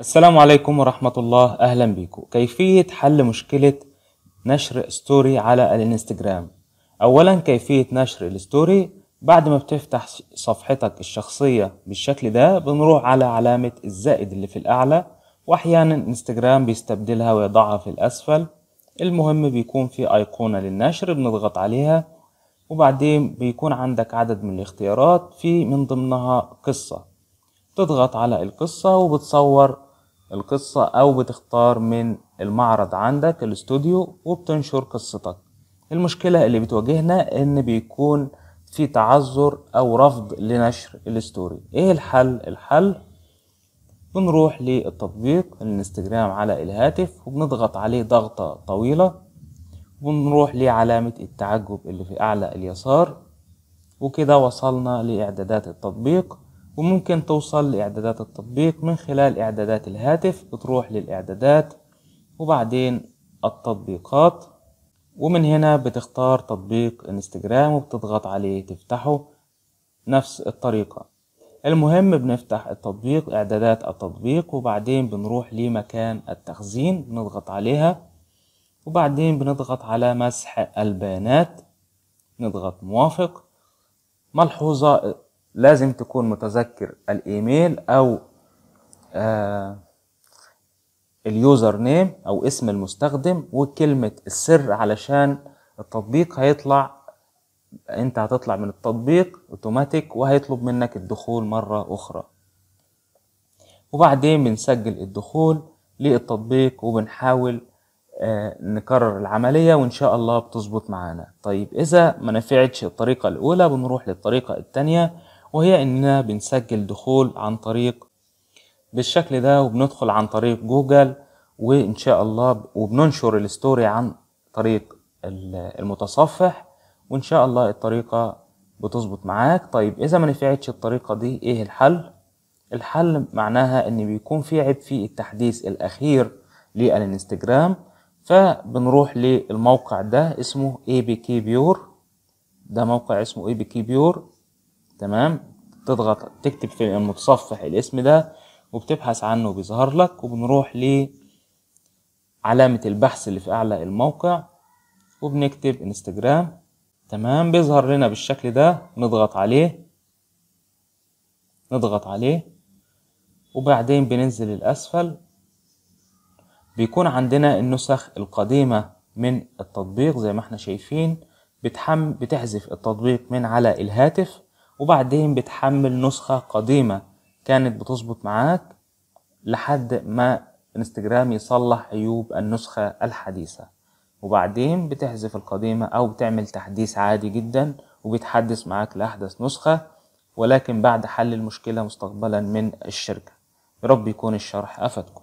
السلام عليكم ورحمة الله أهلا بكم كيفية حل مشكلة نشر ستوري على الانستجرام أولا كيفية نشر الستوري بعد ما بتفتح صفحتك الشخصية بالشكل ده بنروح على علامة الزائد اللي في الأعلى وأحيانا انستجرام بيستبدلها ويضعها في الأسفل المهم بيكون في أيقونة للنشر بنضغط عليها وبعدين بيكون عندك عدد من الاختيارات في من ضمنها قصة تضغط على القصة وبتصور القصة أو بتختار من المعرض عندك الاستوديو وبتنشر قصتك المشكلة اللي بتواجهنا إن بيكون في تعذر أو رفض لنشر الستوري إيه الحل؟ الحل بنروح للتطبيق الانستجرام على الهاتف وبنضغط عليه ضغطة طويلة وبنروح لعلامة التعجب اللي في أعلى اليسار وكده وصلنا لإعدادات التطبيق وممكن توصل لإعدادات التطبيق من خلال إعدادات الهاتف بتروح للإعدادات وبعدين التطبيقات ومن هنا بتختار تطبيق انستجرام وبتضغط عليه تفتحه نفس الطريقة المهم بنفتح التطبيق إعدادات التطبيق وبعدين بنروح لمكان التخزين بنضغط عليها وبعدين بنضغط على مسح البيانات نضغط موافق ملحوظة لازم تكون متذكر الايميل او آه اليوزر نيم او اسم المستخدم وكلمة السر علشان التطبيق هيطلع انت هتطلع من التطبيق اوتوماتيك وهيطلب منك الدخول مرة اخرى وبعدين بنسجل الدخول للتطبيق وبنحاول آه نكرر العملية وإن شاء الله بتظبط معانا طيب إذا ما نفعتش الطريقة الأولى بنروح للطريقة التانية وهي اننا بنسجل دخول عن طريق بالشكل ده وبندخل عن طريق جوجل وان شاء الله وبننشر الستوري عن طريق المتصفح وان شاء الله الطريقة بتظبط معاك طيب اذا ما نفعتش الطريقة دي ايه الحل الحل معناها ان بيكون في عيب في التحديث الاخير للانستجرام فبنروح للموقع ده اسمه اي بي كي بيور ده موقع اسمه اي بي كي بيور تمام تضغط تكتب في المتصفح الاسم ده وبتبحث عنه بيظهر لك وبنروح لعلامة البحث اللي في أعلى الموقع وبنكتب انستجرام تمام بيظهر لنا بالشكل ده نضغط عليه نضغط عليه وبعدين بننزل الأسفل بيكون عندنا النسخ القديمة من التطبيق زي ما احنا شايفين بتحم بتحذف التطبيق من على الهاتف وبعدين بتحمل نسخة قديمة كانت بتظبط معاك لحد ما انستجرام يصلح عيوب النسخة الحديثة وبعدين بتحذف القديمة أو بتعمل تحديث عادي جدا وبيتحدث معاك لأحدث نسخة ولكن بعد حل المشكلة مستقبلا من الشركة رب يكون الشرح أفدكم